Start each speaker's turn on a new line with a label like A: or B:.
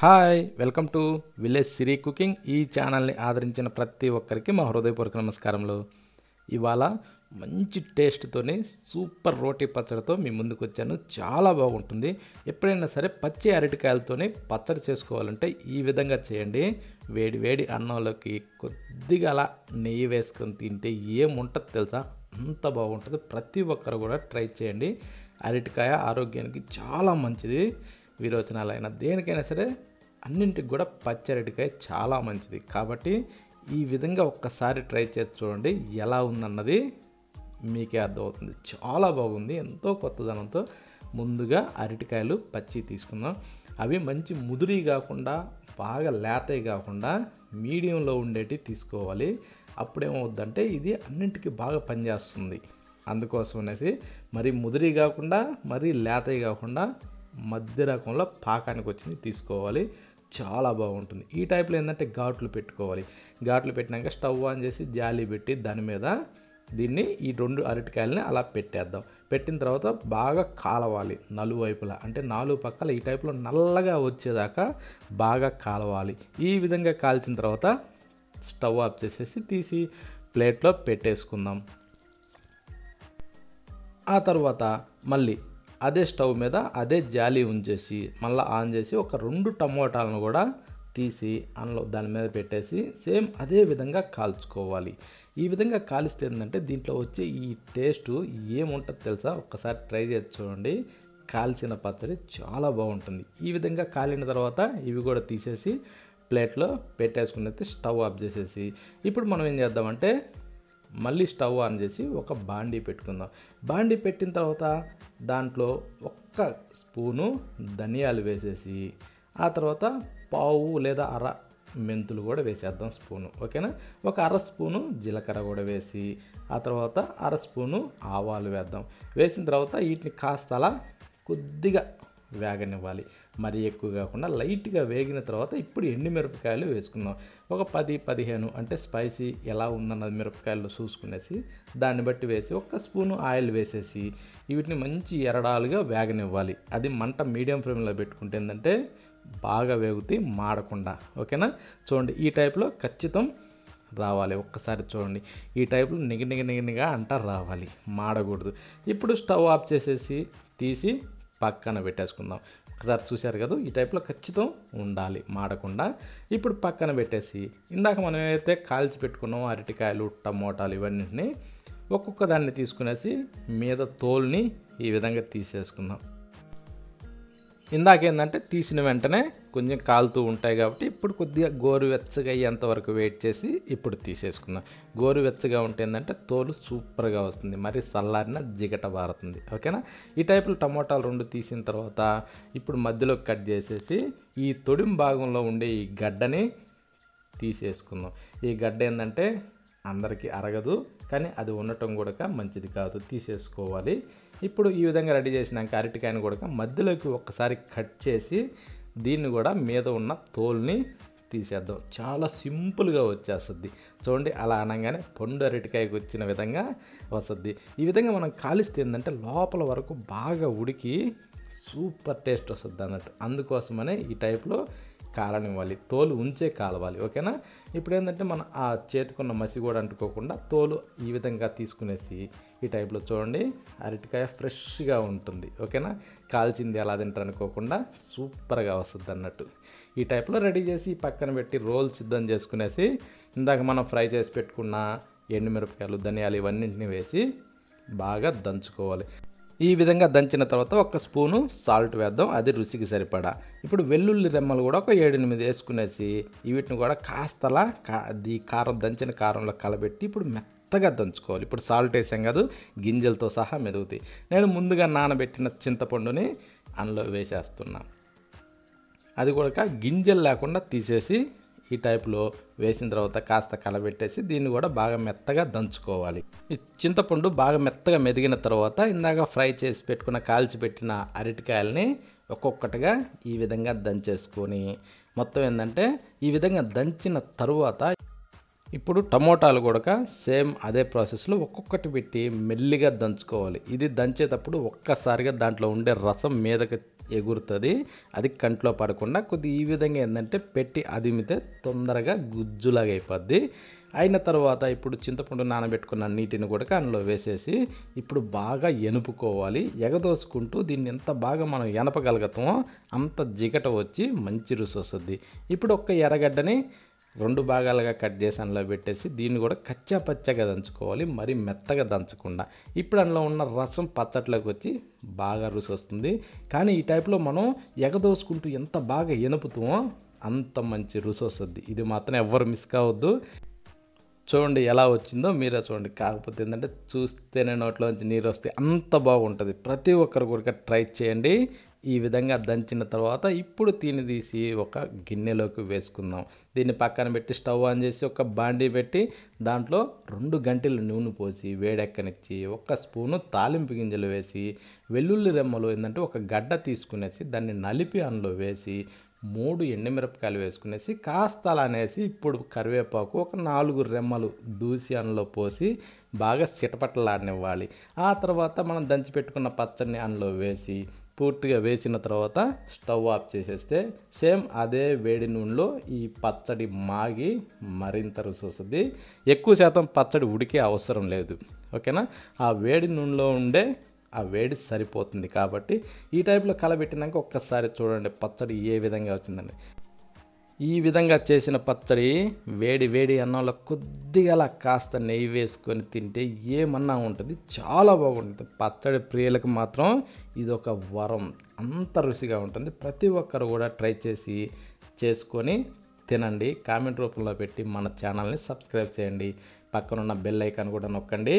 A: hi welcome to village Siri cooking ఈ ఛానల్ని ఆదరించిన ప్రతి ఒక్కరికి మా హృదయపూర్వక నమస్కారములు ఇవాళ మంచి టేస్ట్తోని సూపర్ రోటీ పచ్చడితో మీ ముందుకు వచ్చాను చాలా బాగుంటుంది ఎప్పుడైనా సరే పచ్చి అరటికాయలతోనే పచ్చడి చేసుకోవాలంటే ఈ విధంగా చేయండి వేడి వేడి అన్నంలోకి కొద్దిగా అలా నెయ్యి వేసుకొని తింటే ఏముంటుంది తెలుసా అంత బాగుంటుంది ప్రతి ఒక్కరు కూడా ట్రై చేయండి అరటికాయ ఆరోగ్యానికి చాలా మంచిది విరోచనాలైనా దేనికైనా సరే అన్నింటికి కూడా పచ్చరటికాయ చాలా మంచిది కాబట్టి ఈ విధంగా ఒక్కసారి ట్రై చేసి చూడండి ఎలా ఉందన్నది మీకే అర్థమవుతుంది చాలా బాగుంది ఎంతో కొత్తదనంతో ముందుగా అరటికాయలు పచ్చి తీసుకుందాం అవి మంచి ముదిరి కాకుండా బాగా లేతవి కాకుండా మీడియంలో ఉండేటివి తీసుకోవాలి అప్పుడేమవుద్దంటే ఇది అన్నింటికి బాగా పనిచేస్తుంది అందుకోసం అనేసి మరి ముదిరి కాకుండా మరీ లేతయి కాకుండా మధ్య రకంలో పాకానికి వచ్చింది తీసుకోవాలి చాలా బాగుంటుంది ఈ టైప్లో ఏంటంటే ఘాట్లు పెట్టుకోవాలి ఘాట్లు పెట్టినాక స్టవ్ ఆన్ చేసి జాలి పెట్టి దాని మీద దీన్ని ఈ రెండు అరటికాయలని అలా పెట్టేద్దాం పెట్టిన తర్వాత బాగా కాలవాలి నలువైపులా అంటే నాలుగు పక్కల ఈ టైప్లో నల్లగా వచ్చేదాకా బాగా కాలవాలి ఈ విధంగా కాల్చిన తర్వాత స్టవ్ ఆఫ్ చేసేసి తీసి ప్లేట్లో పెట్టేసుకుందాం ఆ తర్వాత మళ్ళీ అదే స్టవ్ మీద అదే జాలి ఉంచేసి మళ్ళీ ఆన్ చేసి ఒక రెండు టమోటాలను కూడా తీసి అందులో దాని మీద పెట్టేసి సేమ్ అదే విధంగా కాల్చుకోవాలి ఈ విధంగా కాలిస్తే ఏంటంటే దీంట్లో వచ్చే ఈ టేస్ట్ ఏముంటుందో తెలుసా ఒక్కసారి ట్రై చేసి చూడండి కాల్చిన పచ్చడి చాలా బాగుంటుంది ఈ విధంగా కాలిన తర్వాత ఇవి కూడా తీసేసి ప్లేట్లో పెట్టేసుకున్నది స్టవ్ ఆఫ్ చేసేసి ఇప్పుడు మనం ఏం చేద్దామంటే మళ్ళీ స్టవ్ ఆన్ చేసి ఒక బాండీ పెట్టుకుందాం బాండీ పెట్టిన తర్వాత దాంట్లో ఒక్క స్పూను ధనియాలు వేసేసి ఆ తర్వాత పావు లేదా అర మెంతులు కూడా వేసేద్దాం స్పూను ఓకేనా ఒక అర స్పూను జీలకర్ర కూడా వేసి ఆ తర్వాత అర స్పూను ఆవాలు వేద్దాం వేసిన తర్వాత వీటిని కాస్త అలా కొద్దిగా వేగనివ్వాలి మరీ ఎక్కువ కాకుండా లైట్గా వేగిన తర్వాత ఇప్పుడు ఎన్ని మిరపకాయలు వేసుకుందాం ఒక పది పదిహేను అంటే స్పైసీ ఎలా ఉందన్నది మిరపకాయలు చూసుకునేసి దాన్ని బట్టి వేసి ఒక్క స్పూను ఆయిల్ వేసేసి వీటిని మంచి ఎరడాలుగా వేగనివ్వాలి అది మంట మీడియం ఫ్లేమ్లో పెట్టుకుంటే ఏంటంటే బాగా వేగుతాయి మాడకుండా ఓకేనా చూడండి ఈ టైప్లో ఖచ్చితం రావాలి ఒక్కసారి చూడండి ఈ టైప్లో నిగ నిగ నిగనిగా అంట రావాలి మాడకూడదు ఇప్పుడు స్టవ్ ఆఫ్ చేసేసి తీసి పక్కన పెట్టేసుకుందాం ఒకసారి చూశారు కదా ఈ టైప్లో ఖచ్చితం ఉండాలి మాడకుండా ఇప్పుడు పక్కన పెట్టేసి ఇందాక మనం ఏదైతే కాల్చి పెట్టుకున్నామో అరటికాయలు టమోటాలు ఇవన్నీ ఒక్కొక్క దాన్ని తీసుకునేసి మీద తోల్ని ఈ విధంగా తీసేసుకుందాం ఇందాక ఏంటంటే తీసిన వెంటనే కొంచెం కాలుతూ ఉంటాయి కాబట్టి ఇప్పుడు కొద్దిగా గోరువెచ్చగా అయ్యేంత వరకు వెయిట్ చేసి ఇప్పుడు తీసేసుకుందాం గోరువెచ్చగా ఉంటే ఏంటంటే తోలు సూపర్గా వస్తుంది మరి చల్లారిన జిగట బారుతుంది ఓకేనా ఈ టైపులో టమోటాలు రెండు తీసిన తర్వాత ఇప్పుడు మధ్యలో కట్ చేసేసి ఈ తొడిం భాగంలో ఉండే ఈ గడ్డని తీసేసుకుందాం ఈ గడ్డ ఏంటంటే అందరికీ అరగదు కానీ అది ఉండటం కూడా మంచిది కాదు తీసేసుకోవాలి ఇప్పుడు ఈ విధంగా రెడీ చేసినాక అరటికాయను కూడా మధ్యలోకి ఒక్కసారి కట్ చేసి దీన్ని కూడా మీద ఉన్న తోల్ని తీసేద్దాం చాలా సింపుల్గా వచ్చేస్తుంది చూడండి అలా అనగానే పండు అరటికాయకు వచ్చిన విధంగా వస్తుంది ఈ విధంగా మనం కాలిస్తే ఏంటంటే లోపల వరకు బాగా ఉడికి సూపర్ టేస్ట్ వస్తుంది అన్నట్టు అందుకోసమనే ఈ టైప్లో కాలనివ్వాలి తోలు ఉంచే కాలవాలి ఓకేనా ఇప్పుడు ఏంటంటే మనం ఆ చేతికున్న మసి కూడా అంటుకోకుండా తోలు ఈ విధంగా తీసుకునేసి ఈ టైప్లో చూడండి అరటికాయ ఫ్రెష్గా ఉంటుంది ఓకేనా కాల్చింది ఎలా తింటారు అనుకోకుండా సూపర్గా వస్తుంది అన్నట్టు ఈ టైప్లో రెడీ చేసి పక్కన పెట్టి రోల్ సిద్ధం చేసుకునేసి ఇందాక మనం ఫ్రై చేసి పెట్టుకున్న ఎండుమిరపకాయలు ధనియాలు ఇవన్నింటినీ వేసి బాగా దంచుకోవాలి ఈ విధంగా దంచిన తర్వాత ఒక స్పూను సాల్ట్ వేద్దాం అది రుచికి సరిపడా ఇప్పుడు వెల్లుల్లి రెమ్మలు కూడా ఒక ఏడెనిమిది వేసుకునేసి వీటిని కూడా కాస్తలా కా కారం దంచిన కారంలో కలబెట్టి ఇప్పుడు మెత్తగా దంచుకోవాలి ఇప్పుడు సాల్ట్ వేసాం కాదు గింజలతో సహా మెదుగుతాయి నేను ముందుగా నానబెట్టిన చింతపండుని అందులో వేసేస్తున్నాను అది కూడా గింజలు లేకుండా తీసేసి ఈ టైప్లో వేసిన తర్వాత కాస్త కలబెట్టేసి దీన్ని కూడా బాగా మెత్తగా దంచుకోవాలి ఈ చింతపండు బాగా మెత్తగా మెదిగిన తర్వాత ఇందాక ఫ్రై చేసి పెట్టుకున్న కాల్చిపెట్టిన అరటికాయలని ఒక్కొక్కటిగా ఈ విధంగా దంచేసుకొని మొత్తం ఏంటంటే ఈ విధంగా దంచిన తరువాత ఇప్పుడు టమోటాలు కూడా సేమ్ అదే ప్రాసెస్లో ఒక్కొక్కటి పెట్టి మెల్లిగా దంచుకోవాలి ఇది దంచేటప్పుడు ఒక్కసారిగా దాంట్లో ఉండే రసం మీదకి ఎగురుతుంది అది కంట్లో పడకుండా కొద్ది ఈ విధంగా ఏంటంటే పెట్టి అదిమితే తొందరగా గుజ్జులాగా అయిపోద్ది అయిన తర్వాత ఇప్పుడు చింతపండు నానబెట్టుకున్న నీటిని కూడా అందులో వేసేసి ఇప్పుడు బాగా ఎనుపుకోవాలి ఎగదోసుకుంటూ దీన్ని ఎంత బాగా మనం ఎనపగలుగుతామో అంత జిగట వచ్చి మంచి రుచి వస్తుంది ఇప్పుడు ఒక్క ఎర్రగడ్డని రెండు భాగాలుగా కట్ చేసి అందులో పెట్టేసి దీన్ని కూడా కచ్చా పచ్చగా దంచుకోవాలి మరి మెత్తగా దంచకుండా ఇప్పుడు అందులో ఉన్న రసం పచ్చట్లోకి వచ్చి బాగా రుచి వస్తుంది కానీ ఈ టైప్లో మనం ఎగదోసుకుంటూ ఎంత బాగా ఎనుపుతామో అంత మంచి రుచి వస్తుంది ఇది మాత్రం ఎవ్వరు మిస్ కావద్దు చూడండి ఎలా వచ్చిందో మీరే చూడండి కాకపోతే ఏంటంటే చూస్తేనే నుంచి నీరు వస్తే అంత బాగుంటుంది ప్రతి ఒక్కరు కూడా ట్రై చేయండి ఈ విధంగా దంచిన తర్వాత ఇప్పుడు దీన్ని తీసి ఒక గిన్నెలోకి వేసుకుందాం దీన్ని పక్కన పెట్టి స్టవ్ ఆన్ చేసి ఒక బాండీ పెట్టి దాంట్లో రెండు గంటలు నూనె పోసి వేడెక్కనిచ్చి ఒక స్పూను తాలింపు గింజలు వేసి వెల్లుల్లి రెమ్మలు ఏంటంటే ఒక గడ్డ తీసుకునేసి దాన్ని నలిపి అందులో వేసి మూడు ఎండుమిరపకాయలు వేసుకునేసి కాస్త అలా అనేసి ఇప్పుడు కరివేపాకు ఒక నాలుగు రెమ్మలు దూసి అందులో పోసి బాగా సిటపట్టలాడనివ్వాలి ఆ తర్వాత మనం దంచి పెట్టుకున్న పచ్చడిని అందులో వేసి పూర్తిగా వేసిన తర్వాత స్టవ్ ఆఫ్ చేసేస్తే సేమ్ అదే వేడి నూనెలో ఈ పచ్చడి మాగి మరింత రుచి వస్తుంది ఎక్కువ శాతం పచ్చడి ఉడికే అవసరం లేదు ఓకేనా ఆ వేడి నూనెలో ఉండే ఆ వేడి సరిపోతుంది కాబట్టి ఈ టైప్లో కలబెట్టినాక ఒక్కసారి చూడండి పచ్చడి ఏ విధంగా వచ్చిందండి ఈ విధంగా చేసిన పచ్చడి వేడి వేడి అన్నంలో కొద్దిగా కాస్త నెయ్యి వేసుకొని తింటే ఏమన్నా ఉంటుంది చాలా బాగుంటుంది పచ్చడి ప్రియులకు మాత్రం ఇది ఒక వరం అంత రుచిగా ఉంటుంది ప్రతి ఒక్కరు కూడా ట్రై చేసి చేసుకొని తినండి కామెంట్ రూపంలో పెట్టి మన ఛానల్ని సబ్స్క్రైబ్ చేయండి పక్కనున్న బెల్ ఐకాన్ కూడా నొక్కండి